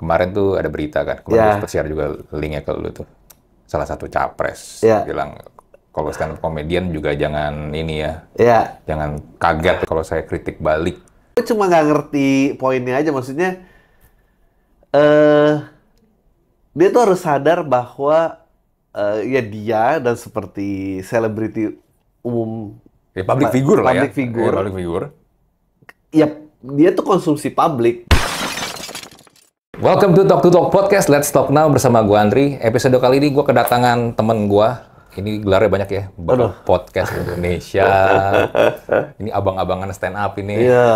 kemarin tuh ada berita kan, kemarin yeah. Ya. juga linknya ke lu tuh. Salah satu capres yeah. bilang kalau stand up komedian juga jangan ini ya. Yeah. Jangan kaget kalau saya kritik balik. Gue cuma nggak ngerti poinnya aja maksudnya uh, dia tuh harus sadar bahwa uh, ya dia dan seperti selebriti umum ya, public figure lah ya. Figure, ya, public figure. Ya, dia tuh konsumsi publik Welcome to Talk to Talk Podcast. Let's talk now bersama gue Andri. Episode kali ini gue kedatangan temen gue, ini gelarnya banyak ya, Aduh. podcast Indonesia. ini abang-abangan stand up ini. Iya,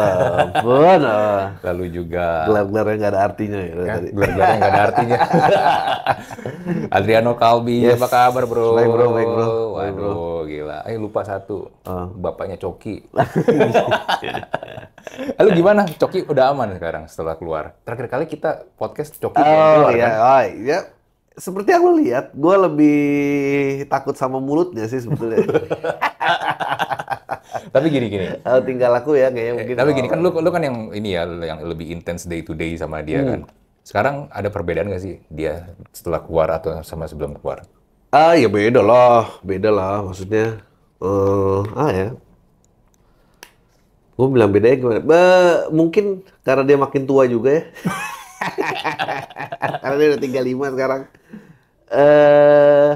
benar. Ah. Lalu juga gelar-gelarnya nggak ada artinya ya kan? Gelar-gelarnya nggak ada artinya. Adriano Kalbi, yes. apa kabar bro? Baik bro, baik bro. Waduh, bro. gila. Eh lupa satu, uh. bapaknya Coki. Lalu gimana? Coki udah aman sekarang setelah keluar. Terakhir kali kita podcast Coki oh, keluar iya. kan? Oh, iya seperti yang lo lihat, gue lebih takut sama mulutnya sih sebetulnya. tapi gini gini. Oh, tinggal aku ya kayaknya eh, mungkin. tapi gini kan lu lu kan yang ini ya yang lebih intens day to day sama dia hmm. kan. Sekarang ada perbedaan gak sih dia setelah keluar atau sama sebelum keluar? Ah ya beda lah, beda lah maksudnya. Uh, ah ya. Gue bilang bedanya gimana? Bah, mungkin karena dia makin tua juga ya. Karena dia udah tinggal lima sekarang. Eh uh,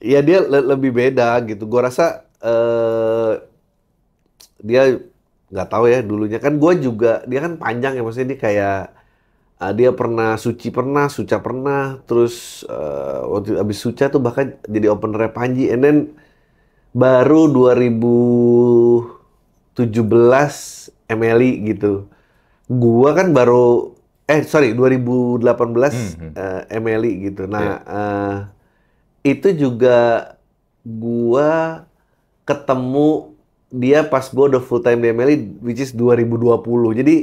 ya dia le lebih beda gitu. Gua rasa uh, dia nggak tahu ya dulunya kan gue juga dia kan panjang ya maksudnya dia kayak uh, dia pernah suci pernah, suca pernah, terus uh, waktu abis suca tuh bahkan jadi opener Panji and then baru 2017 MLI gitu. Gue kan baru eh sorry 2018 hmm. uh, hmm. eh, Emily gitu. Nah yeah. Iya. uh, itu juga gua ketemu dia pas gua udah full time di Emily which is 2020. Jadi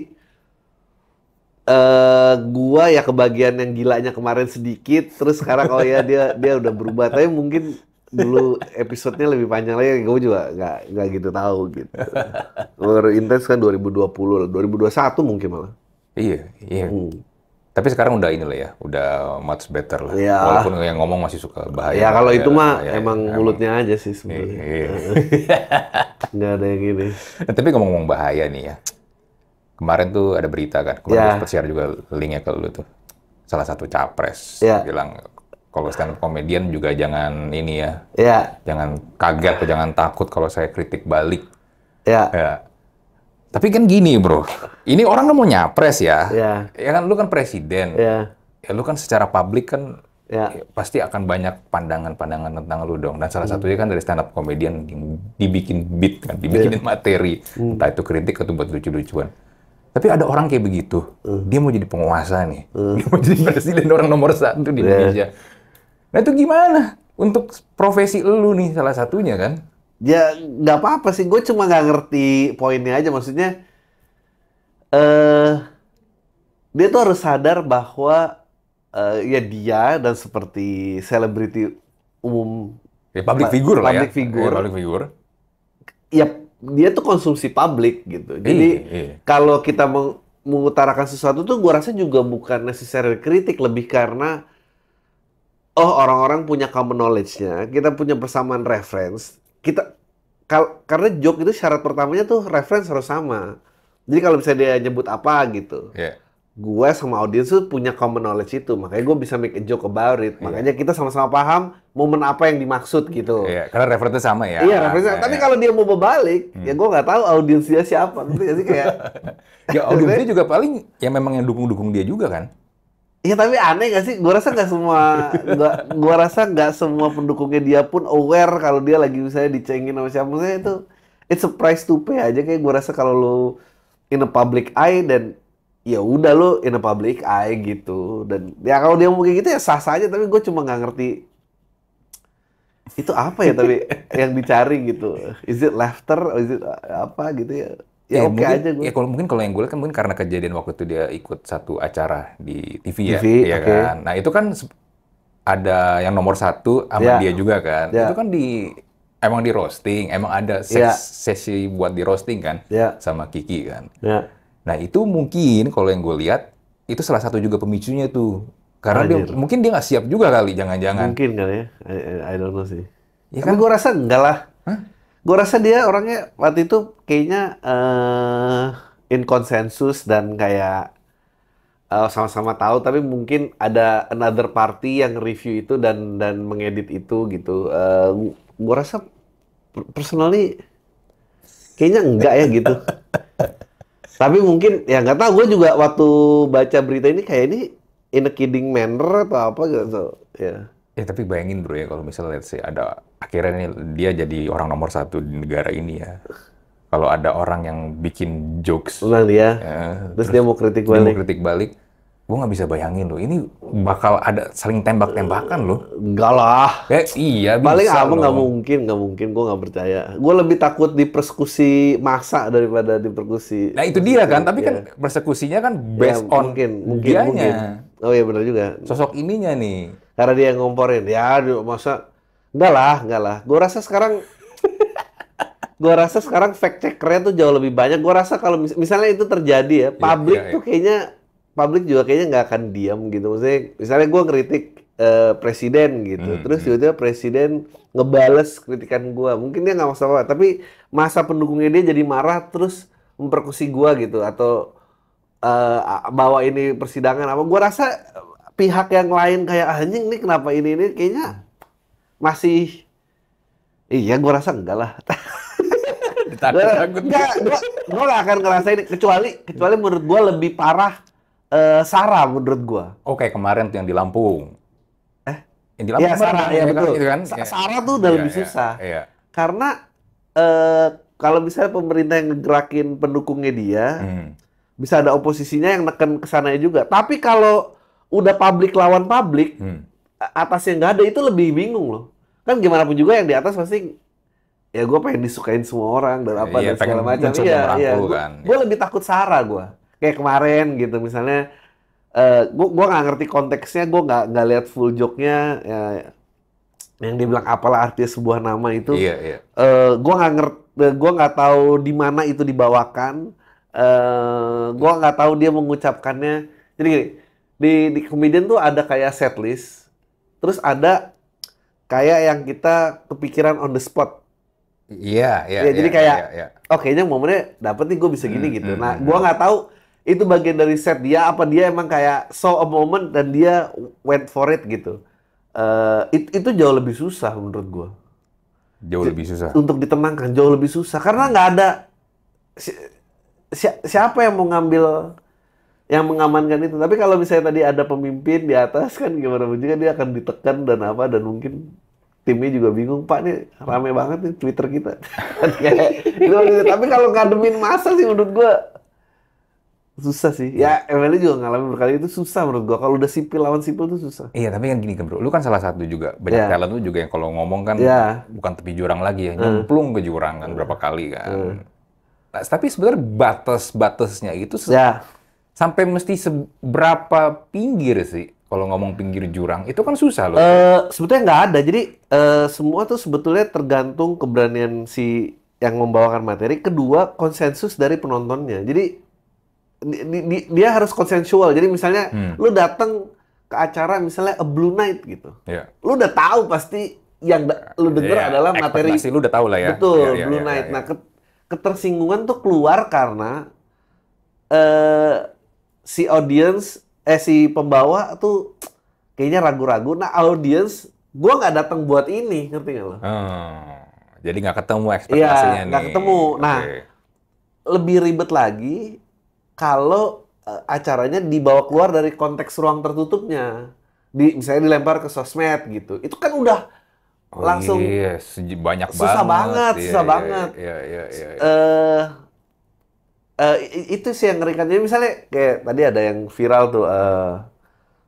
uh, gua ya kebagian yang gilanya kemarin sedikit terus sekarang oh ya dia dia udah berubah tapi mungkin dulu episodenya lebih panjang lagi gue juga nggak nggak gitu tahu gitu. Intens kan 2020 2021 mungkin malah. Iya, iya. Hmm. Tapi sekarang udah inilah ya, udah much better lah. Ya. Walaupun yang ngomong masih suka bahaya. Ya kalau itu iya, mah ya, emang ya, mulutnya emang. aja sih sebenarnya. Iya. iya. Nggak ada yang gini. Nah, tapi ngomong-ngomong bahaya nih ya. Kemarin tuh ada berita kan, kemarin ya. share juga linknya ke lu tuh. Salah satu capres ya. bilang kalau stand up comedian juga jangan ini ya. Iya. Jangan kaget atau jangan takut kalau saya kritik balik. Iya. Ya. ya. Tapi kan gini bro, ini orang kan mau nyapres ya. Yeah. Ya kan lu kan presiden. Yeah. Ya lu kan secara publik kan yeah. ya, pasti akan banyak pandangan-pandangan tentang lu dong. Dan salah mm. satunya kan dari stand up comedian dibikin beat kan, dibikin yeah. materi. mm. Entah itu kritik atau buat lucu-lucuan. Tapi ada orang kayak begitu. mm. Dia mau jadi penguasa nih. mm. Dia mau jadi presiden orang nomor satu di yeah. Indonesia. Nah itu gimana? Untuk profesi lu nih salah satunya kan? ya nggak apa-apa sih gue cuma nggak ngerti poinnya aja maksudnya eh uh, dia tuh harus sadar bahwa uh, ya dia dan seperti selebriti umum ya, public figure public lah ya figure, ya, public figure ya dia tuh konsumsi publik gitu iya, jadi iya. kalau kita meng mengutarakan sesuatu tuh gue rasa juga bukan necessary kritik lebih karena oh orang-orang punya common knowledge-nya kita punya persamaan reference kita kal, karena joke itu syarat pertamanya tuh reference harus sama. Jadi kalau misalnya dia nyebut apa gitu, yeah. gue sama audiens tuh punya common knowledge itu, makanya gue bisa make a joke about it. Iya. Makanya kita sama-sama paham momen apa yang dimaksud gitu. Iya, yeah, karena referensinya sama ya. Iya, referensinya. Yeah, Tapi yeah. kalau dia mau berbalik, hmm. ya gue nggak tahu audiensnya siapa. Gitu sih kayak. ya audiensnya juga paling yang memang yang dukung-dukung dia juga kan. Iya tapi aneh gak sih? Gua rasa gak semua, gak, gua rasa gak semua pendukungnya dia pun aware kalau dia lagi misalnya dicengin sama siapa. Maksudnya itu, it's a price to pay aja kayak gue rasa kalau lo in a public eye dan ya udah lo in a public eye gitu. Dan ya kalau dia mau kayak gitu ya sah saja tapi gue cuma nggak ngerti itu apa ya tapi yang dicari gitu. Is it laughter? Is it uh, apa gitu ya? Ya, ya oke mungkin, aja gue. Ya kalau mungkin kalau yang gue lihat kan mungkin karena kejadian waktu itu dia ikut satu acara di TV, ya, TV ya, okay. kan. Nah itu kan ada yang nomor satu sama yeah. dia juga kan. Yeah. Itu kan di emang di roasting, emang ada ses yeah. sesi buat di roasting kan yeah. sama Kiki kan. Yeah. Nah itu mungkin kalau yang gue lihat itu salah satu juga pemicunya tuh. Karena dia mungkin dia nggak siap juga kali, jangan-jangan. Mungkin kali ya, I, I don't know sih. Ya Tapi kan gue rasa enggak lah gue rasa dia orangnya waktu itu kayaknya uh, in konsensus dan kayak sama eh, sama-sama tahu tapi mungkin ada another party yang review itu dan dan mengedit itu gitu uh, eh, gue rasa personally kayaknya enggak ya gitu tapi mungkin ya nggak tahu gue juga waktu baca berita ini kayak ini in a kidding manner atau apa gitu ya yeah. ya tapi bayangin bro ya kalau misalnya let's say ada akhirnya nih, dia jadi orang nomor satu di negara ini ya. Kalau ada orang yang bikin jokes, dia, ya, terus, terus dia mau kritik balik, dia mau kritik balik, gue nggak bisa bayangin loh, ini bakal ada saling tembak-tembakan loh. Enggak lah. Ya, iya bisa Paling apa nggak mungkin, nggak mungkin, gue nggak percaya. Gue lebih takut di persekusi masa daripada di persekusi. Nah itu dia kan, tapi kan iya. persekusinya kan iya, based ya, on mungkin, mungkin, dianya. mungkin. Oh iya benar juga. Sosok ininya nih. Karena dia yang ngomporin, ya masa Enggak lah, enggak lah. Gue rasa sekarang gue rasa sekarang fact checkernya tuh jauh lebih banyak. Gue rasa kalau mis misalnya itu terjadi ya, iya, publik yeah, yeah, yeah. tuh iya. kayaknya publik juga kayaknya nggak akan diam gitu. Maksudnya misalnya gue ngeritik uh, presiden gitu, mm, terus hmm. tiba-tiba presiden ngebales kritikan gue. Mungkin dia nggak masalah, tapi masa pendukungnya dia jadi marah terus memperkusi gue gitu atau uh, bawa ini persidangan apa. Gue rasa pihak yang lain kayak ah, anjing nih kenapa ini ini kayaknya hmm masih iya gue rasa enggak lah takut gue gak akan ngerasain kecuali kecuali menurut gue lebih parah uh, Sarah menurut gue oke oh, kemarin tuh yang di Lampung eh yang di Lampung ya, Sarah ya betul Itu kan? Sa iya. Sarah tuh udah ya, lebih ya, susah ya. karena uh, kalau misalnya pemerintah yang ngerakin pendukungnya dia hmm. bisa ada oposisinya yang neken kesana juga tapi kalau udah publik lawan publik hmm atas yang nggak ada itu lebih bingung loh. Kan gimana pun juga yang di atas pasti ya gue pengen disukain semua orang dan apa ya, dan segala macam. Iya, iya. Gue kan. gue lebih takut Sarah gue. Kayak kemarin gitu misalnya Uh, eh, gue gua nggak ngerti konteksnya, gue nggak nggak lihat full joke-nya ya, yang dibilang apalah arti sebuah nama itu. Iya, iya. Uh, eh, gue nggak ngerti, eh, gue nggak tahu di mana itu dibawakan. Uh, gue nggak tahu dia mengucapkannya. Jadi gini, di di comedian tuh ada kayak set list Terus ada kayak yang kita kepikiran on the spot. Iya, iya. yeah, jadi iya, kayak, yeah, yeah. oh kayaknya momennya dapet nih gue bisa gini mm, gitu. Mm, nah, hmm, gue hmm. nggak mm. tahu itu bagian dari set dia apa dia emang kayak saw a moment dan dia went for it gitu. Uh, it, itu jauh lebih susah menurut gue. Jauh lebih susah. Untuk ditenangkan jauh lebih susah karena nggak ada si, si, siapa yang mau ngambil yang mengamankan itu. Tapi kalau misalnya tadi ada pemimpin di atas kan gimana pun juga dia akan ditekan dan apa dan mungkin timnya juga bingung pak nih rame banget nih Twitter kita. Gitu, gitu. Tapi kalau ngademin masa sih menurut gua susah sih. Ya Emily juga ngalami berkali itu susah menurut gua. Kalau udah sipil lawan sipil tuh susah. Iya tapi kan gini kan bro, lu kan salah satu juga banyak yeah. talent lu juga yang kalau ngomong kan yeah. bukan tepi jurang lagi ya hmm. nyemplung ke jurang kan hmm. berapa kali kan. Mm. Nah, tapi sebenarnya batas-batasnya itu ya sampai mesti seberapa pinggir sih kalau ngomong pinggir jurang itu kan susah loh. Uh, sebetulnya nggak ada. Jadi uh, semua tuh sebetulnya tergantung keberanian si yang membawakan materi. Kedua konsensus dari penontonnya. Jadi di, di, dia harus konsensual. Jadi misalnya hmm. lu datang ke acara misalnya a blue night gitu. Yeah. Lu udah tahu pasti yang da- lu denger yeah, adalah materi. Ekspektasi lu udah tahu lah ya. Betul, yeah, yeah, blue yeah, night. Yeah, yeah. Nah, ketersinggungan tuh keluar karena eh uh, si audience eh si pembawa tuh kayaknya ragu-ragu. Nah audience gua nggak datang buat ini, ngerti gak lo? Hmm, jadi nggak ketemu iya, ekspektasinya ya, nih. Nggak ketemu. Nah okay. lebih ribet lagi kalau eh, acaranya dibawa keluar dari konteks ruang tertutupnya. Di, misalnya dilempar ke sosmed gitu. Itu kan udah oh, langsung iya, banyak susah banget, banget iya, susah iya, banget. Iya, iya, iya, iya. Uh, uh, itu sih yang ngerikan. Jadi misalnya kayak tadi ada yang viral tuh uh,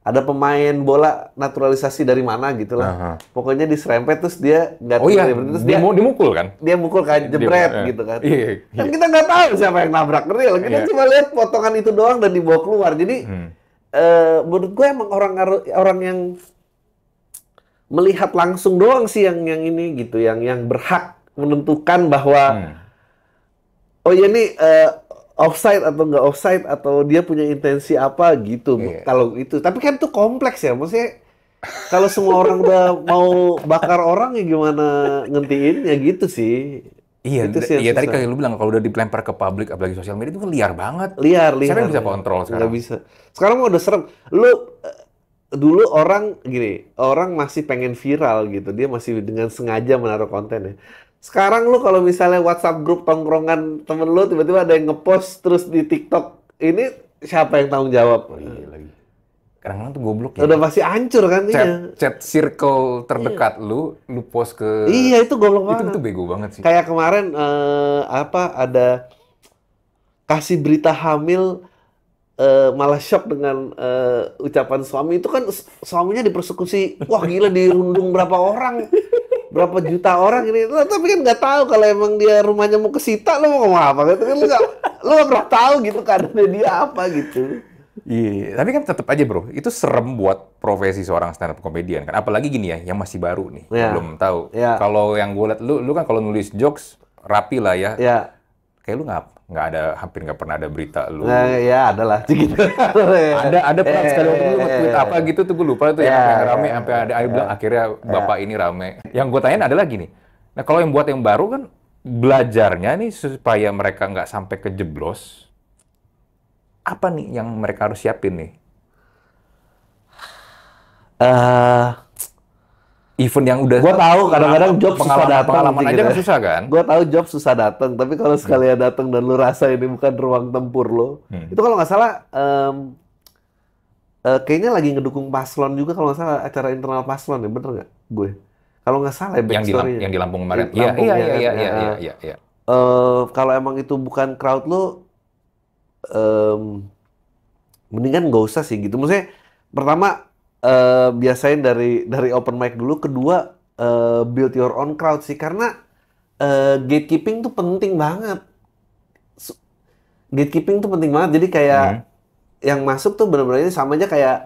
ada pemain bola naturalisasi dari mana gitu lah. Uh-huh. Pokoknya diserempet terus dia nggak oh, iya. terus dia, dia mau dimukul kan? Dia mukul kan jebret dia, ya. gitu kan. Iya, iya. Kan kita nggak tahu siapa yang nabrak real. Kita iya. cuma lihat potongan itu doang dan dibawa keluar. Jadi hmm. uh, menurut gue emang orang orang yang melihat langsung doang sih yang yang ini gitu, yang yang berhak menentukan bahwa hmm. oh ya nih uh, offside atau nggak offside atau dia punya intensi apa gitu yeah. kalau itu tapi kan tuh kompleks ya maksudnya kalau semua orang udah mau bakar orang ya gimana ngentiin ya gitu sih iya itu sih iya tadi kayak lu bilang kalau udah dilempar ke publik apalagi sosial media itu kan liar banget liar liar Sekarang yang bisa kontrol sekarang nggak bisa sekarang mau udah serem lu eh, dulu orang gini orang masih pengen viral gitu dia masih dengan sengaja menaruh konten ya sekarang lu kalau misalnya WhatsApp grup tongkrongan temen lu tiba-tiba ada yang ngepost terus di TikTok, ini siapa yang tanggung jawab? Oh, iya lagi. Kadang-kadang tuh goblok ya. Udah pasti hancur kan iya. chat, iya. Chat circle terdekat iya. lu, lu post ke Iya, itu goblok banget. Itu, itu bego banget sih. Kayak kemarin uh, apa ada kasih berita hamil uh, malah shock dengan uh, ucapan suami itu kan suaminya dipersekusi wah gila dirundung berapa orang berapa juta orang ini lo tapi kan nggak tahu kalau emang dia rumahnya mau kesita lo mau ngomong apa gitu kan lo nggak lo gak pernah tahu gitu karena dia apa gitu Iya, tapi kan tetap aja bro, itu serem buat profesi seorang stand up komedian kan. Apalagi gini ya, yang masih baru nih, yeah. belum tahu. Yeah. Kalau yang gue liat, lu, lu kan kalau nulis jokes rapi lah ya. Yeah kayak lu nggak nggak ada hampir nggak pernah ada berita lu nah, ya ada lah gitu ada ada pernah sekali waktu lu eh, tweet apa eh, gitu tuh gue lupa tuh ya, yang, rame ya, sampai ada ayo ya. bilang akhirnya ya. bapak ini rame yang gue tanyain adalah gini nah kalau yang buat yang baru kan belajarnya nih supaya mereka nggak sampai kejeblos apa nih yang mereka harus siapin nih uh, event yang udah gue tahu kadang-kadang job susah datang pengalaman aja gitu kan ya. susah kan gue tahu job susah datang tapi kalau sekali hmm. datang dan lu rasa ini bukan ruang tempur lo hmm. itu kalau nggak salah um, uh, kayaknya lagi ngedukung paslon juga kalau nggak salah acara internal paslon ya bener nggak gue kalau nggak salah ya yang di Lampung, yang di Lampung kemarin iya, ya, iya, iya, kan, ya. iya iya iya iya iya iya kalau emang itu bukan crowd lo um, mendingan nggak usah sih gitu maksudnya pertama Eh, biasain dari dari open mic dulu. Kedua uh, build your own crowd sih karena uh, gatekeeping tuh penting banget. Gatekeeping tuh penting banget. Jadi kayak hmm. yang masuk tuh benar-benar ini sama aja kayak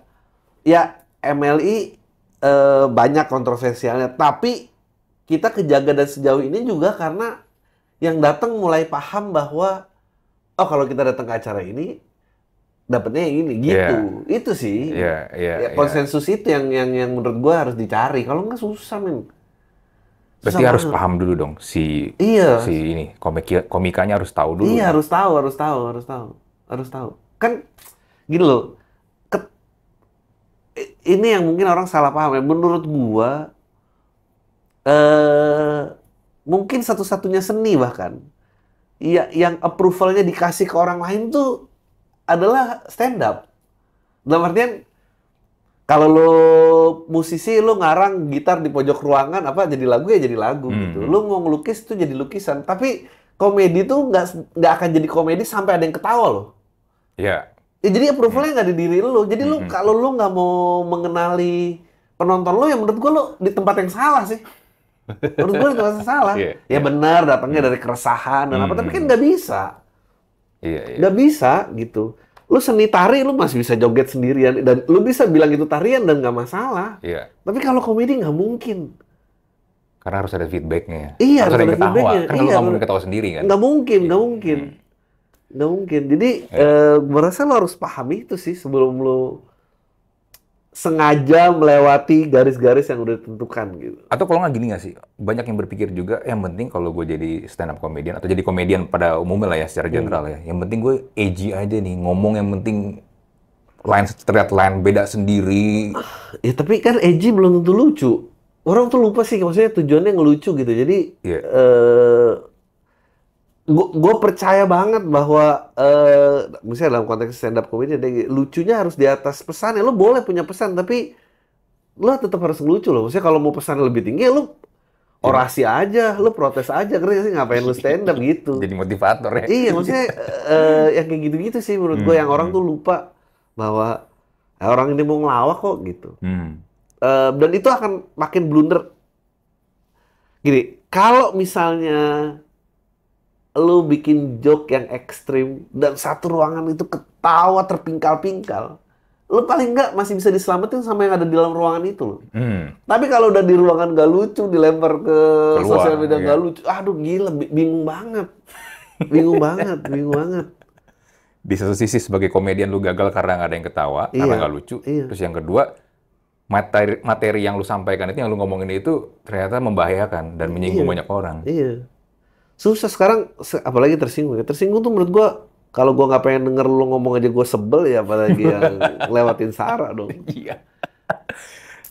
ya MLI uh, e, banyak kontroversialnya. Tapi kita kejaga dan sejauh ini juga karena yang datang mulai paham bahwa oh kalau kita datang ke acara ini dapetnya yang ini gitu yeah. itu sih yeah, yeah, ya, iya. konsensus yeah. itu yang yang yang menurut gua harus dicari kalau nggak susah men Berarti susah harus paham dulu dong si iya. si ini komik komikanya harus tahu dulu. Iya kan? harus tahu harus tahu harus tahu harus tahu. Kan gini loh. Ke, ini yang mungkin orang salah paham ya. Menurut gua eh mungkin satu-satunya seni bahkan ya yang approvalnya dikasih ke orang lain tuh adalah stand up. Dalam artian kalau lo musisi lo ngarang gitar di pojok ruangan apa jadi lagu ya jadi lagu hmm. gitu. Lo mau ngelukis tuh jadi lukisan. Tapi komedi tuh nggak nggak akan jadi komedi sampai ada yang ketawa lo. Iya. Yeah. Ya jadi approvalnya hmm. nggak yeah. di diri lo. Jadi mm -hmm. lo kalau lo nggak mau mengenali penonton lo, ya menurut gue lo di tempat yang salah sih. Menurut gue itu salah. Yeah, ya benar datangnya dari keresahan dan -hmm. apa, tapi kan hmm. nggak bisa. Iya, iya. Udah bisa gitu. Lu seni tari lu masih bisa joget sendirian dan lu bisa bilang itu tarian dan nggak masalah. Iya. Tapi kalau komedi nggak mungkin. Karena harus ada feedbacknya. Ya. Iya, harus, harus ada, ada Feedbacknya. Karena iya, kalau mungkin ketawa sendiri kan. Nggak mungkin, nggak iya. mungkin. Hmm. Nggak mungkin. Jadi, iya. uh, eh, merasa lo harus pahami itu sih sebelum lo sengaja melewati garis-garis yang udah ditentukan gitu. Atau kalau nggak gini nggak sih, banyak yang berpikir juga eh, yang penting kalau gue jadi stand up comedian atau jadi komedian pada umumnya lah ya secara hmm. general hmm. ya, yang penting gue edgy aja nih ngomong yang penting lain terlihat lain, beda sendiri. Ah, ya tapi kan edgy belum tentu lucu. Orang tuh lupa sih maksudnya tujuannya ngelucu gitu. Jadi yeah. Iya. uh, gue percaya banget bahwa uh, misalnya dalam konteks stand up comedy lucunya harus di atas pesan ya lo boleh punya pesan tapi lo tetap harus lucu loh maksudnya kalau mau pesan lebih tinggi ya lo orasi aja lo protes aja keren sih ngapain lo stand up gitu jadi motivator ya iya maksudnya uh, yang kayak gitu-gitu sih menurut hmm. gue yang orang hmm. tuh lupa bahwa eh, orang ini mau ngelawak kok gitu hmm. uh, dan itu akan makin blunder gini kalau misalnya lu bikin joke yang ekstrim dan satu ruangan itu ketawa terpingkal-pingkal lu paling nggak masih bisa diselamatin sama yang ada di dalam ruangan itu loh. Hmm. Tapi kalau udah di ruangan gak lucu, dilempar ke Keluar, sosial media iya. gak lucu, aduh gila, bingung banget, bingung banget, bingung banget. Di satu sisi sebagai komedian lu gagal karena nggak ada yang ketawa, iya. karena nggak lucu. Iya. Terus yang kedua, materi materi yang lu sampaikan itu, yang lu ngomongin itu ternyata membahayakan dan menyinggung iya. banyak orang. Iya susah sekarang apalagi tersinggung ya. tersinggung tuh menurut gua kalau gua nggak pengen denger lu ngomong aja gua sebel ya apalagi yang lewatin Sarah dong iya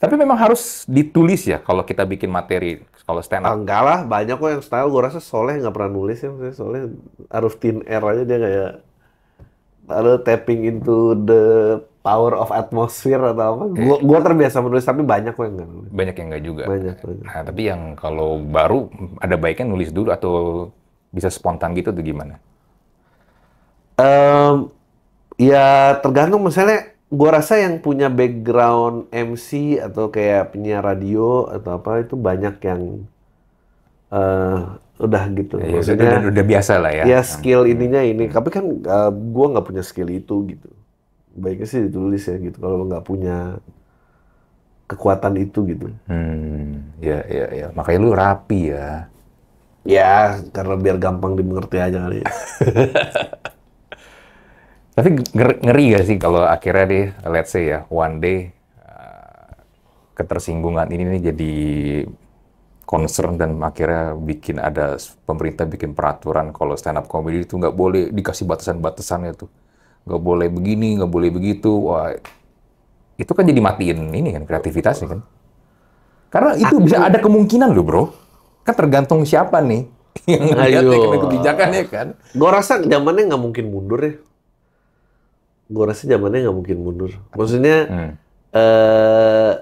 tapi memang harus ditulis ya kalau kita bikin materi kalau stand up ah, enggak lah banyak kok yang style gua rasa Soleh nggak pernah nulis ya maksudnya Soleh harus tin air aja dia kayak ada tapping into the power of atmosphere atau apa. Iya. Gua, gua terbiasa menulis tapi banyak kok yang enggak. Banyak yang enggak juga. Banyak. banyak. Nah, tapi yang kalau baru ada baiknya nulis dulu atau bisa spontan gitu tuh gimana? Um, ya tergantung misalnya gua rasa yang punya background MC atau kayak penyiar radio atau apa itu banyak yang uh, udah gitu. Ya, Maksudnya udah, udah, biasa lah ya. Ya skill hmm. ininya ini, hmm. tapi kan uh, gua nggak punya skill itu gitu baiknya sih ditulis ya gitu kalau nggak punya kekuatan itu gitu. Hmm, ya ya ya. Makanya lu rapi ya. Ya, karena biar gampang dimengerti aja kali. Tapi ngeri gak sih kalau akhirnya deh, let's say ya, one day uh, ketersinggungan ini nih jadi concern dan akhirnya bikin ada pemerintah bikin peraturan kalau stand up comedy itu nggak boleh dikasih batasan-batasannya tuh nggak boleh begini, nggak boleh begitu. Wah, itu kan jadi matiin ini kan kreativitasnya kan. Karena itu Aduh. bisa ada kemungkinan loh bro. Kan tergantung siapa nih yang ngeliatnya kan kebijakannya kan. Gue rasa zamannya nggak mungkin mundur ya. Gue rasa zamannya nggak mungkin mundur. Maksudnya, hmm. eh,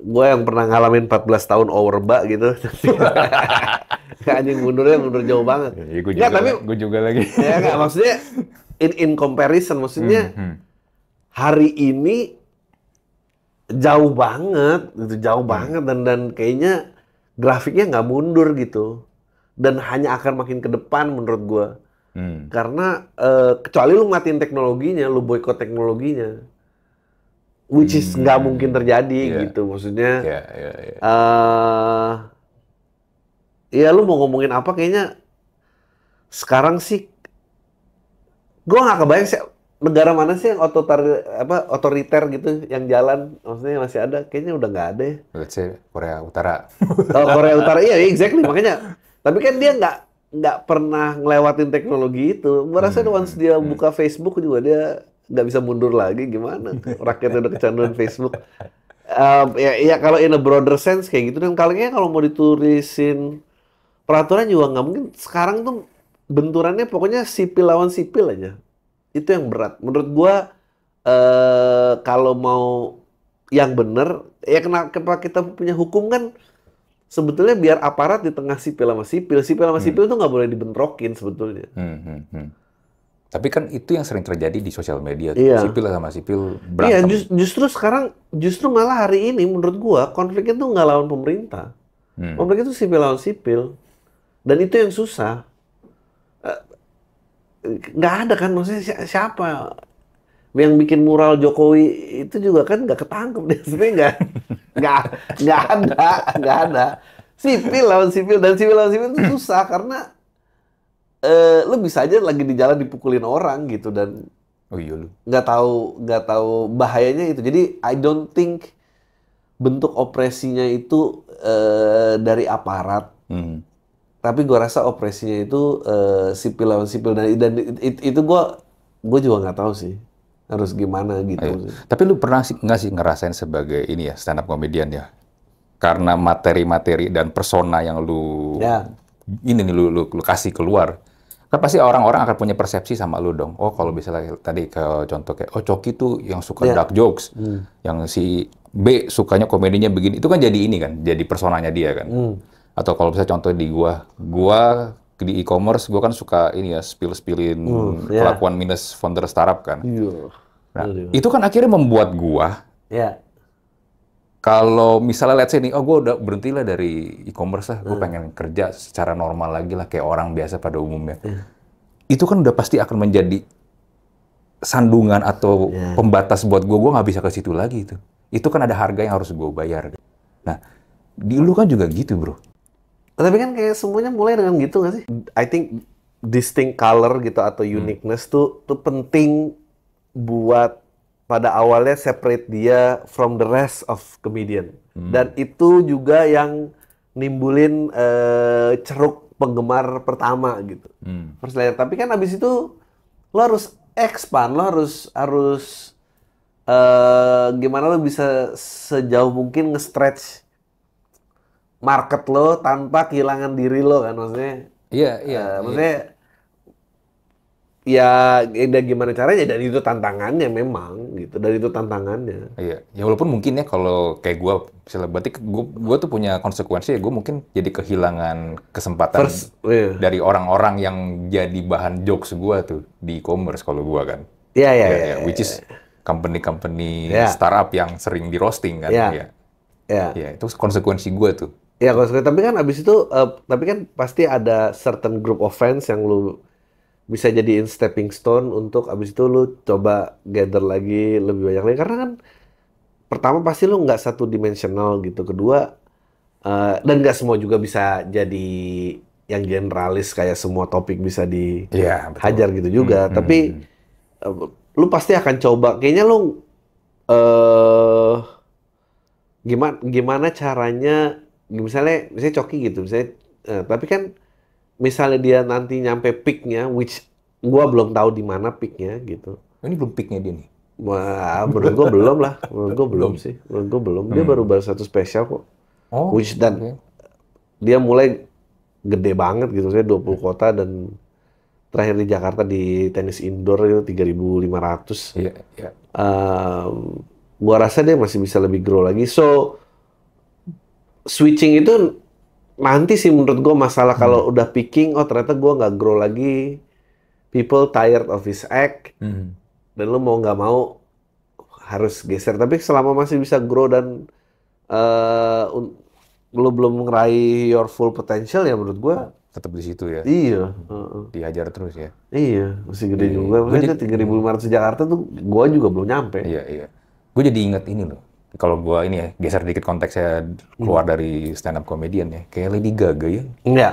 gue yang pernah ngalamin 14 tahun overba gitu. anjing mundurnya mundur jauh banget. Ya, gue juga, ya, tapi, gue juga lagi. Ya, gak, maksudnya in in comparison maksudnya hmm, hmm. hari ini jauh banget gitu jauh hmm. banget dan dan kayaknya grafiknya nggak mundur gitu dan hanya akan makin ke depan menurut gue hmm. karena uh, kecuali lu matiin teknologinya lu boykot teknologinya which is nggak hmm. mungkin terjadi yeah. gitu maksudnya yeah, yeah, yeah. Uh, ya lu mau ngomongin apa kayaknya sekarang sih gue nggak kebayang sih negara mana sih yang otoritar apa otoriter gitu yang jalan maksudnya masih ada kayaknya udah nggak ada ya. Let's say Korea Utara. Kalau oh, Korea Utara iya exactly makanya tapi kan dia nggak nggak pernah ngelewatin teknologi itu. Merasa hmm. once dia hmm. buka Facebook juga dia nggak bisa mundur lagi gimana rakyatnya udah kecanduan Facebook. Um, ya, ya kalau in a broader sense kayak gitu dan kalengnya kalau mau diturisin peraturan juga nggak mungkin sekarang tuh benturannya pokoknya sipil lawan sipil aja. Itu yang berat. Menurut gua eh kalau mau yang benar, ya kenapa kita punya hukum kan sebetulnya biar aparat di tengah sipil sama sipil, sipil sama hmm. sipil hmm. tuh nggak boleh dibentrokin sebetulnya. Hmm, hmm, hmm. Tapi kan itu yang sering terjadi di sosial media, iya. sipil sama sipil iya, berantem. Iya, just, justru sekarang, justru malah hari ini menurut gua konfliknya tuh nggak lawan pemerintah, hmm. konfliknya tuh sipil lawan sipil, dan itu yang susah nggak ada kan maksudnya siapa yang bikin mural Jokowi itu juga kan nggak ketangkep deh sebenarnya nggak nggak nggak ada nggak ada sipil lawan sipil dan sipil lawan sipil itu susah karena eh, lu bisa aja lagi di jalan dipukulin orang gitu dan oh iya lu nggak tahu nggak tahu bahayanya itu jadi I don't think bentuk opresinya itu eh, dari aparat hmm tapi gue rasa operasinya itu uh, sipil lawan sipil dan, dan it, itu gue gue juga nggak tahu sih harus gimana gitu. Ayo. Tapi lu pernah sih nggak sih ngerasain sebagai ini ya stand up komedian ya? Karena materi-materi dan persona yang lu ya. ini nih lu, lu, lu kasih keluar, kan pasti orang-orang akan punya persepsi sama lu dong. Oh kalau misalnya tadi ke contoh kayak oh Coki tuh yang suka ya. dark jokes, hmm. yang si B sukanya komedinya begini, itu kan jadi ini kan, jadi personanya dia kan. Hmm atau kalau bisa contoh di gua gua di e-commerce gua kan suka ini ya spill-spillin uh, hmm, yeah. kelakuan minus founder startup kan yeah. nah yeah. Iya. itu kan akhirnya membuat gua yeah. kalau misalnya let's say nih oh gua udah berhentilah dari e-commerce lah gua uh. pengen kerja secara normal lagi lah kayak orang biasa pada umumnya yeah. itu kan udah pasti akan menjadi sandungan atau yeah. pembatas buat gua gua nggak bisa ke situ lagi itu itu kan ada harga yang harus gua bayar nah di lu kan juga gitu bro tapi kan kayak semuanya mulai dengan gitu gak sih? I think distinct color gitu atau hmm. uniqueness hmm. tuh tuh penting buat pada awalnya separate dia from the rest of comedian. Hmm. Dan itu juga yang nimbulin uh, ceruk penggemar pertama gitu. Hmm. First layer. Tapi kan abis itu lo harus expand, lo harus harus uh, gimana lo bisa sejauh mungkin nge-stretch market lo tanpa kehilangan diri lo kan maksudnya. Iya, eh, iya. Uh, maksudnya iya. ya ya gimana caranya dan itu tantangannya memang gitu. Dan itu tantangannya. Iya. Ya walaupun mungkin ya kalau kayak gue misalnya berarti gua, tuh punya konsekuensi ya gue mungkin jadi kehilangan kesempatan First, iya. dari orang-orang yang jadi bahan jokes gua tuh di e-commerce kalau gua kan. Iya, iya, iya. iya, iya which is company-company yeah. startup yang sering di roasting kan. Iya. Yeah. Yeah. Ya, itu konsekuensi gue tuh. Ya kalau sekali, tapi kan abis itu, uh, tapi kan pasti ada certain group of fans yang lu bisa jadiin stepping stone untuk abis itu lu coba gather lagi lebih banyak lagi. Karena kan pertama pasti lu nggak satu dimensional gitu. Kedua, uh, dan nggak semua juga bisa jadi yang generalis kayak semua topik bisa dihajar iya, ya, gitu juga. Hmm, hmm tapi Uh, lu pasti akan coba. Kayaknya lu uh, gimana gimana caranya misalnya misalnya coki gitu misalnya uh, tapi kan misalnya dia nanti nyampe peaknya which gua belum tahu di mana peaknya gitu ini belum peaknya dia nih Wah, menurut gua belum lah menurut gua belum, sih menurut gua belum dia hmm. baru baru satu spesial kok oh, which dan okay. dia mulai gede banget gitu saya 20 hmm. kota dan terakhir di Jakarta di tenis indoor itu 3500 iya yeah, yeah. uh, gua rasa dia masih bisa lebih grow lagi so switching itu nanti sih menurut gue masalah hmm. kalau udah picking oh ternyata gue nggak grow lagi people tired of his act hmm. dan lo mau nggak mau harus geser tapi selama masih bisa grow dan uh, eh, lo belum meraih your full potential ya menurut gue tetap di situ ya iya uh-uh. dihajar terus ya iya masih gede iya. juga maksudnya tiga ribu lima ratus Jakarta tuh gue juga belum nyampe iya iya gue jadi ingat ini loh kalau gua ini ya geser dikit konteksnya keluar hmm. dari stand up comedian ya kayak Lady Gaga ya Iya.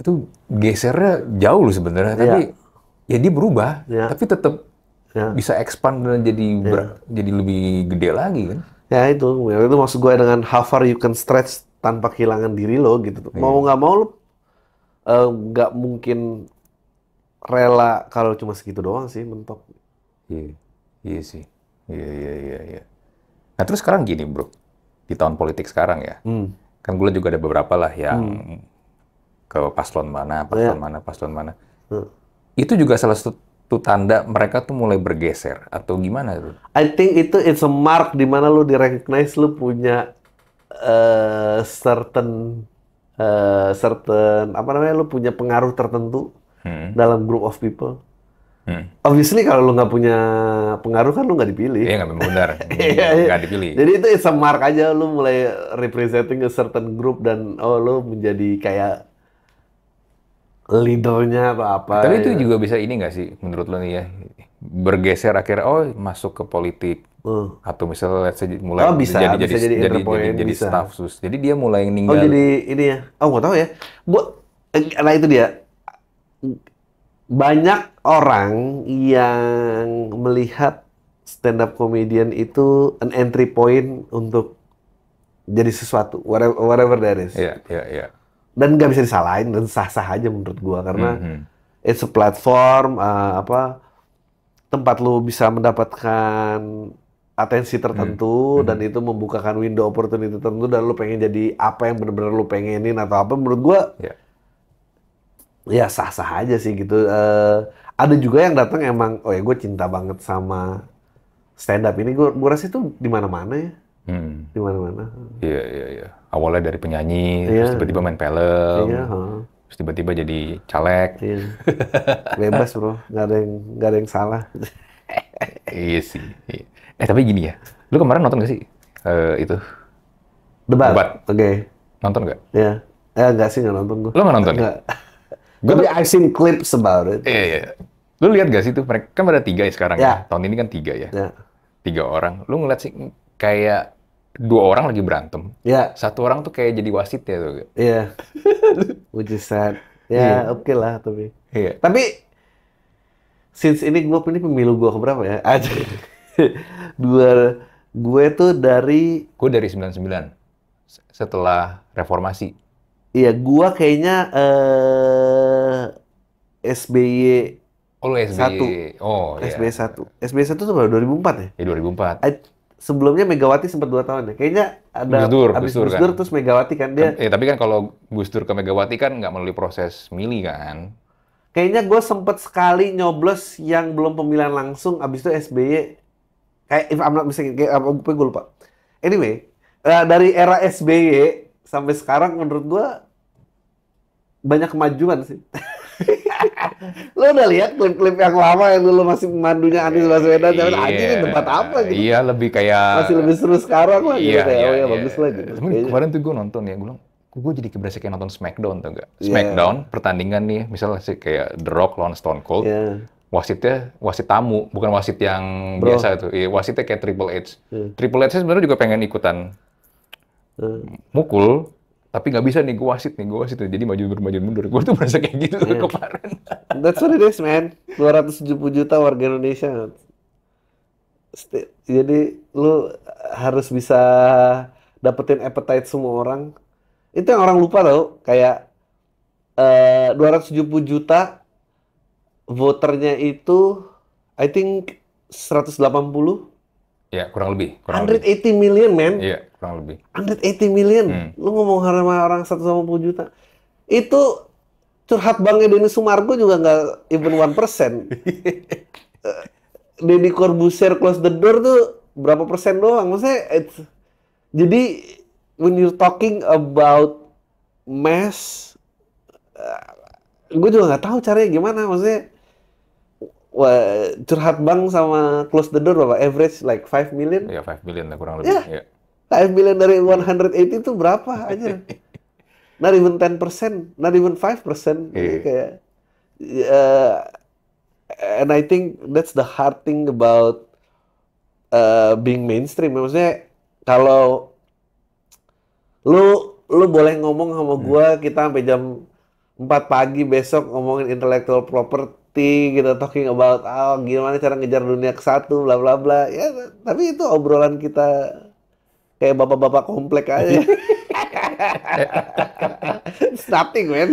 itu gesernya jauh loh sebenarnya iya. tapi ya dia berubah ya. tapi tetap ya. bisa expand dan jadi yeah. ber, jadi lebih gede lagi kan ya itu ya, itu maksud gue dengan how far you can stretch tanpa kehilangan diri lo gitu ya. mau iya. nggak mau lo eh, nggak uh, mungkin rela kalau cuma segitu doang sih mentok iya iya sih iya iya, iya iya Nah terus sekarang gini bro, di tahun politik sekarang ya, hmm. kan gue juga ada beberapa lah yang hmm. ke paslon mana, iya. paslon yeah. mana, paslon mana. Hmm. Itu juga salah satu tanda mereka tuh mulai bergeser atau gimana bro I think itu it's a mark di mana lu direcognize lu punya uh, certain uh, certain apa namanya lu punya pengaruh tertentu hmm. dalam group of people. Hmm. Obviously kalau lu nggak punya pengaruh kan lu nggak dipilih. Iya nggak benar. Iya, iya. Nggak dipilih. Jadi itu it's a mark aja lu mulai representing a certain group dan oh lu menjadi kayak leadernya atau apa. Tapi ya. itu juga bisa ini nggak sih menurut lu nih ya bergeser akhirnya oh masuk ke politik uh. atau misalnya mulai oh, bisa, jadi, bisa jadi, jadi, jadi, jadi, jadi bisa. staff sus. Jadi dia mulai oh, ninggal. Oh jadi ini ya. Oh nggak tahu ya. Bu, eh, nah itu dia banyak orang yang melihat stand up comedian itu an entry point untuk jadi sesuatu whatever, whatever that is. Iya, iya, iya. Dan nggak bisa disalahin dan sah-sah aja menurut gua karena mm -hmm. it's a platform uh, apa tempat lu bisa mendapatkan atensi tertentu mm -hmm. dan mhm. itu membukakan window opportunity tertentu dan lu pengen jadi apa yang benar-benar lu pengenin atau apa menurut gua yeah ya sah-sah aja sih gitu. Uh, ada juga yang datang emang, oh ya gue cinta banget sama stand up ini. Gue gue rasa itu di mana-mana ya. Hmm. Di mana-mana. Iya iya iya. Awalnya dari penyanyi, yeah. terus tiba-tiba main film. Yeah, huh. Terus tiba-tiba jadi caleg. Iya. Bebas bro, nggak ada yang nggak ada yang salah. iya sih. Iya. Eh tapi gini ya, lu kemarin nonton gak sih uh, itu debat? Debat. Oke. Okay. Nonton gak? Iya. Yeah. Eh nggak sih nggak nonton gue. Lu nggak nonton? Enggak. Ya? gue Tapi I've seen clips about it. Iya, iya. Lu lihat gak sih tuh mereka kan ada tiga ya sekarang yeah. ya. Tahun ini kan tiga ya. Yeah. Tiga orang. Lu ngeliat sih kayak dua orang lagi berantem. Yeah. Satu orang tuh kayak jadi wasit ya tuh. Iya. Yeah. Which is sad. Ya, yeah, yeah. oke okay lah tapi. Iya. Yeah. Tapi since ini gue pilih pemilu gue keberapa ya? Aja. dua gue tuh dari gue dari sembilan sembilan, setelah reformasi Iya, gua kayaknya uh, eh, SBY Oh, SBY. 1. Oh, SBY iya. 1. SBY 1 tuh baru 2004 ya? Iya, 2004. I, eh, sebelumnya Megawati sempat 2 tahun ya. Kayaknya ada Gus Dur, abis Gus Dur, Gus kan? Dur kan? terus Megawati kan dia. Kan, eh, tapi kan kalau Gus Dur ke Megawati kan nggak melalui proses milih kan. Kayaknya gue sempet sekali nyoblos yang belum pemilihan langsung, abis itu SBY kayak if I'm not mistaken, kayak, gue lupa. Anyway, eh, dari era SBY sampai sekarang menurut gua banyak kemajuan sih. lo udah lihat klip-klip yang lama yang dulu masih mandunya Anies iya, Baswedan jangan aja ah, ini debat iya. apa gitu. Iya, lebih kayak masih lebih seru sekarang lah gitu, iya, gitu Yeah, ya. yeah. bagus lah gitu. Cuman kemarin tuh gue nonton ya, gue bilang gue jadi kebiasa kayak nonton Smackdown tau gak? Iya. Smackdown pertandingan nih, misalnya sih kayak The Rock lawan Stone Cold. Yeah. Wasitnya wasit tamu, bukan wasit yang Bro. biasa itu ya, wasitnya kayak Triple H. Yeah. Triple H sebenarnya juga pengen ikutan hmm. mukul, tapi nggak bisa nih gue wasit nih gue wasit nih. jadi maju mundur maju mundur gue tuh merasa kayak gitu yeah. kemarin that's what it is man puluh juta warga Indonesia jadi lu harus bisa dapetin appetite semua orang itu yang orang lupa tau kayak eh, dua ratus tujuh puluh juta voternya itu I think seratus 180 ya kurang lebih kurang 180 lebih. million man yeah kurang lebih. 180 million. Hmm. Lu ngomong sama orang 150 juta. Itu curhat banknya Denny Sumargo juga nggak even one 1%. Denny Corbusier close the door tuh berapa persen doang? Maksudnya it's, jadi when you talking about mass uh, eh, gue juga nggak tahu caranya gimana maksudnya wah, curhat bank sama close the door berapa average like 5 million Iya yeah, 5 million kurang ya. lebih yeah. Yeah. 5 million dari 180 itu berapa aja? Not even 10 persen, not even 5 persen. Yeah. Kayak, uh, and I think that's the hard thing about uh, being mainstream. Maksudnya kalau lu lu boleh ngomong sama hmm. gua hmm. kita sampai jam 4 pagi besok ngomongin intellectual property kita talking about oh, gimana cara ngejar dunia ke satu bla bla bla ya tapi itu obrolan kita kayak bapak-bapak komplek aja. Iya. starting men.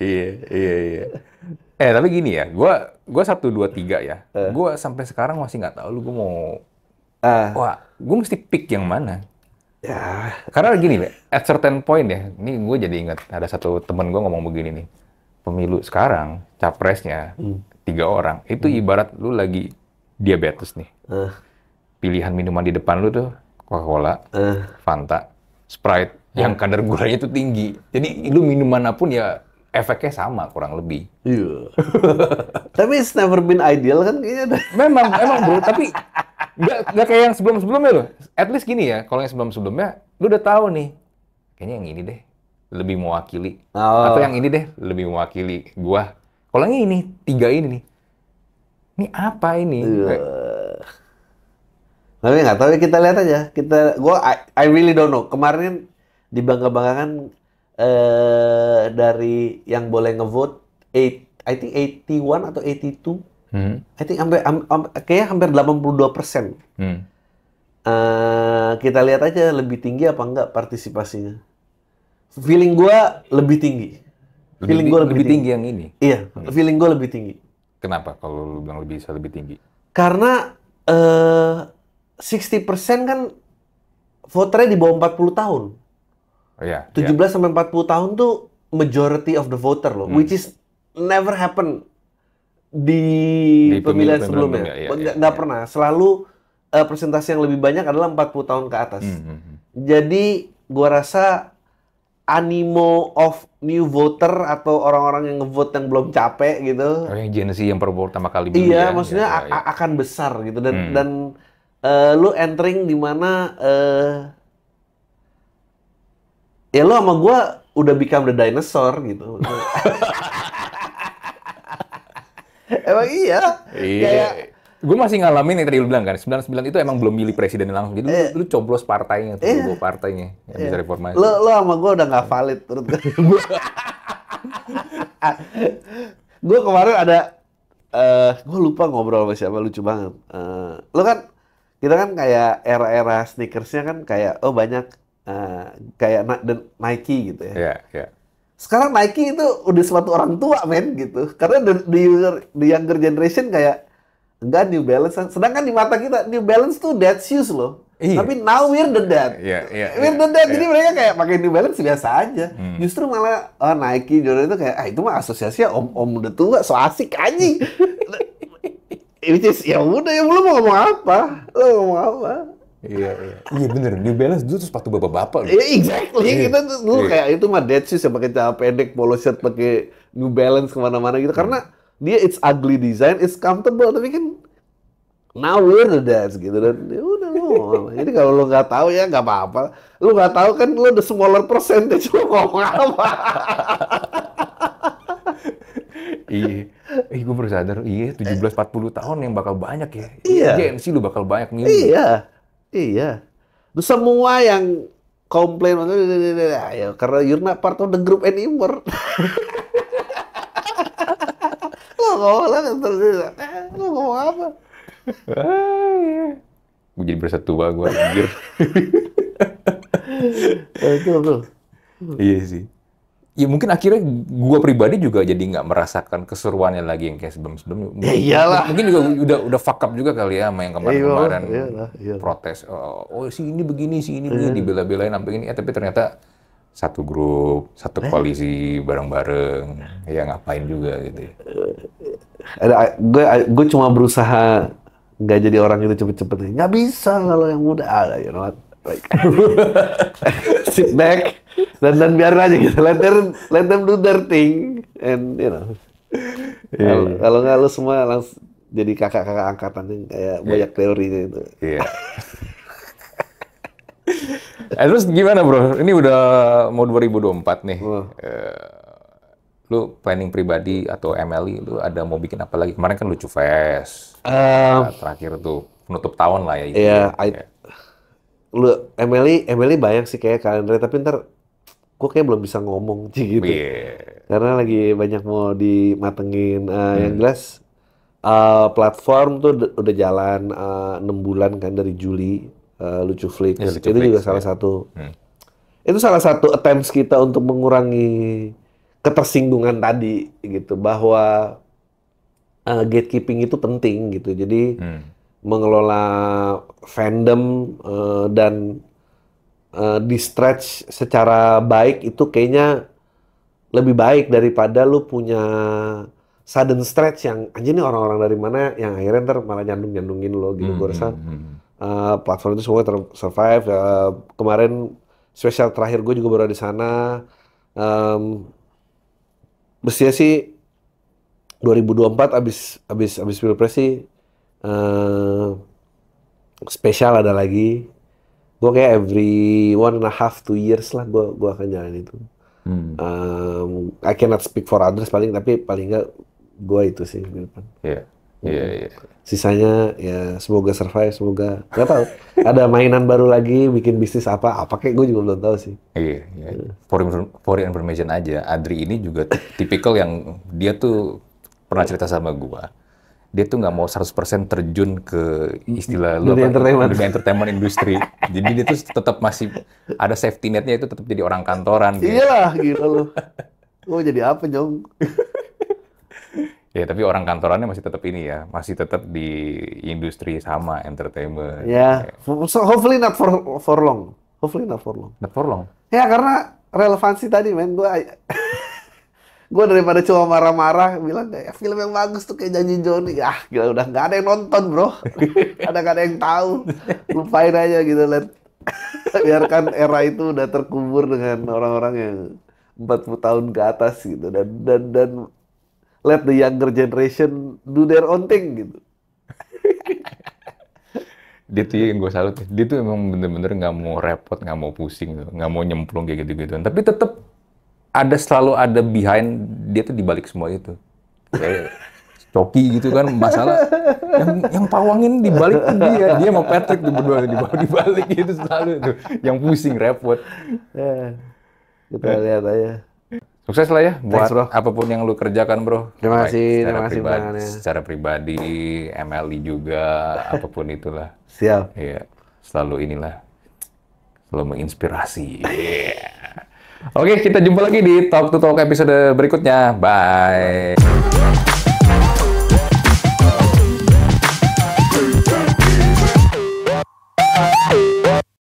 Iya, iya, iya. Eh, tapi gini ya, gua gua satu dua tiga ya. Uh. Gua sampai sekarang masih nggak tahu lu gua mau uh. Wah, gua mesti pick yang mana. Ya. Karena gini, at certain point ya, ini gue jadi ingat ada satu temen gue ngomong begini nih, pemilu sekarang capresnya hmm. tiga orang, itu hmm. ibarat lu lagi diabetes nih, uh. pilihan minuman di depan lu tuh Coca-Cola, uh. Fanta, Sprite ya. yang kadar gulanya itu tinggi. Jadi lu minum manapun ya efeknya sama kurang lebih. Iya. tapi it's never been ideal kan kayaknya. Memang, memang bro. Tapi gak, nggak kayak yang sebelum-sebelumnya loh. At least gini ya, kalau yang sebelum-sebelumnya, lu udah tahu nih, kayaknya yang ini deh lebih mewakili. Oh. Atau yang ini deh lebih mewakili gua. Kalau yang ini, tiga ini nih. Ini apa ini? Yeah. Tapi nggak tahu kita lihat aja. Kita gue I, I really don't know. Kemarin dibangga-banggakan eh dari yang boleh ngevote eight I think eighty one atau 82. Hmm. I think hampir, hampir delapan hampir 82 persen. Hmm. Uh, kita lihat aja lebih tinggi apa enggak partisipasinya. Feeling gue lebih tinggi. Lebih feeling gue lebih, lebih tinggi. tinggi yang ini. Iya, hmm. feeling gue lebih tinggi. Kenapa kalau lu bilang lebih bisa lebih tinggi? Karena uh, 60% kan voternya di bawah 40 tahun. Oh, yeah, 17 yeah. sampai 40 tahun tuh majority of the voter loh, hmm. which is never happen di, di pemilihan, sebelumnya. Iya, nggak ya, ya, ya. pernah. Selalu uh, presentasi yang lebih banyak adalah 40 tahun ke atas. Mm -hmm. Jadi gua rasa animo of new voter atau orang-orang yang ngevote yang belum capek gitu. Oh, yang generasi yang pertama kali Iya, ya, maksudnya ya, ya. akan besar gitu dan hmm. dan uh, lu entering di mana uh, ya lu sama gue udah become the dinosaur gitu. emang iya. Iya. Kayak, gue masih ngalamin yang tadi lu bilang kan, 99 itu emang belum milih presiden langsung. Jadi eh, lu, iya. lu coblos partainya, tuh, eh, iya. gue partainya yang eh, bisa reformasi. Lu, lu sama gue udah gak valid menurut gue. gue kemarin ada, uh, eh, gue lupa ngobrol sama siapa, lucu banget. Uh, lu kan kita kan kayak era-era sneakersnya kan kayak oh banyak uh, kayak na Nike gitu ya. Yeah, yeah. Sekarang Nike itu udah sepatu orang tua men gitu. Karena di, di, younger generation kayak enggak New Balance. Sedangkan di mata kita New Balance tuh dead shoes loh. Iya. Tapi now we're the dad. Yeah, yeah, we're the iya, dad. Yeah. Jadi iya. mereka kayak pakai New Balance biasa aja. Hmm. Justru malah oh, Nike Jordan itu kayak ah itu mah asosiasinya om-om udah tua so asik anjing. ini sih ya udah ya lu mau ngomong apa? Lu mau ngomong apa? Iya, iya. Iya bener, New Balance dulu tuh sepatu bapak-bapak. Iya, exactly. Iya. Kita tuh dulu iya. kayak itu mah dead sih ya, pakai celana pendek, polo shirt pakai New Balance kemana-mana gitu. Karena dia it's ugly design, it's comfortable, tapi kan now we're the dads gitu dan ya udah lu jadi kalau lo nggak tahu ya nggak apa-apa Lo nggak tahu kan lu the smaller percentage lu ngomong apa iya eh gue baru sadar, iya 17-40 eh. tahun yang bakal banyak ya. Iya. Gen lu bakal banyak nih. Iya. Iya. Lu semua yang komplain, ayo, karena you're not part of the group anymore. lo ngomong lah, eh, lo ngomong apa? Gue jadi berasa tua gue, anjir. Nah, itu, Iya sih ya mungkin akhirnya gue pribadi juga jadi nggak merasakan keseruannya lagi yang kayak sebelum sebelumnya ya iyalah mungkin juga udah udah fuck up juga kali ya sama yang kemarin kemarin iya, iyalah, iyalah, protes oh, oh si ini begini si ini begini iya. dibela-belain sampai ini ya tapi ternyata satu grup satu eh? koalisi bareng-bareng ya ngapain juga gitu ya. ada gue gue cuma berusaha nggak jadi orang itu cepet-cepet nggak bisa kalau yang muda ada ah, ya know like sit back dan dan biar aja gitu let them let them do their thing and you know yeah. kalau nggak lu semua langsung jadi kakak-kakak angkatan yang kayak yeah. banyak teorinya itu iya yeah. terus gimana bro ini udah mau 2024 nih oh. uh, lu planning pribadi atau MLI e? lu ada mau bikin apa lagi kemarin kan lucu fest Uh. nah, terakhir tuh penutup tahun lah ya iya yeah, lu Emily Emily banyak sih kayak kalender tapi ntar gue kayak belum bisa ngomong sih gitu yeah. karena lagi banyak mau dimatengin uh, hmm. yang jelas uh, platform tuh udah jalan eh, enam uh, bulan kan dari Juli uh, lucu Flix yeah, itu juga salah yeah. satu hmm. itu salah satu attempts kita untuk mengurangi ketersinggungan tadi gitu bahwa uh, gatekeeping itu penting gitu jadi hmm mengelola fandom uh, dan uh, di stretch secara baik itu kayaknya lebih baik daripada lu punya sudden stretch yang anjir nih orang-orang dari mana ya? yang akhirnya ntar malah nyandung-nyandungin lo gitu. Hmm, gue rasa hmm. uh, platform itu semua survive. Uh, kemarin spesial terakhir gue juga baru di sana. Um, mestinya sih 2024 abis abis abis pilpres sih uh, spesial ada lagi gue kayak every one and a half two years lah gue gue akan jalan itu hmm. um, I cannot speak for others paling tapi paling nggak gue itu sih di depan yeah. Yeah, yeah. Iya. Sisanya ya semoga survive, semoga nggak tahu. ada mainan baru lagi, bikin bisnis apa, apa kayak gue juga belum tahu sih. Iya, yeah, yeah. for, for information aja, Adri ini juga tipikal yang dia tuh pernah cerita sama gue dia tuh nggak mau 100% terjun ke istilah lu dunia entertainment. dunia entertainment industri. jadi dia tuh tetap masih ada safety netnya itu tetap jadi orang kantoran. Gitu. lah, gitu lu. Lu jadi apa, Jong? ya, tapi orang kantorannya masih tetap ini ya, masih tetap di industri sama entertainment. Ya, yeah. so hopefully not for for long. Hopefully not for long. Not for long. Ya, karena relevansi tadi, men. Gue gue daripada cuma marah-marah bilang kayak eh, film yang bagus tuh kayak janji Joni ah gila udah nggak ada yang nonton bro ada gak ada yang tahu lupain aja gitu let biarkan era itu udah terkubur dengan orang-orang yang 40 tahun ke atas gitu dan dan dan let the younger generation do their own thing gitu dia tuh iya, yang gue salut ya. dia tuh emang bener-bener nggak -bener mau repot nggak mau pusing nggak mau nyemplung kayak gitu-gitu tapi tetap ada selalu ada behind dia tuh dibalik semua itu. Kayak coki gitu kan masalah yang yang pawangin dibalik dia dia mau Patrick di berdua dibalik dibalik itu selalu itu yang pusing repot. Ya, kita lihat aja. Sukses lah ya buat Thanks, bro. apapun yang lu kerjakan, Bro. Terima kasih, terima kasih pribadi, Secara pribadi, MLI e juga, apapun itulah. Siap. Iya. Selalu inilah selalu menginspirasi. Yeah. Oke, kita jumpa lagi di Talk to Talk episode berikutnya. Bye.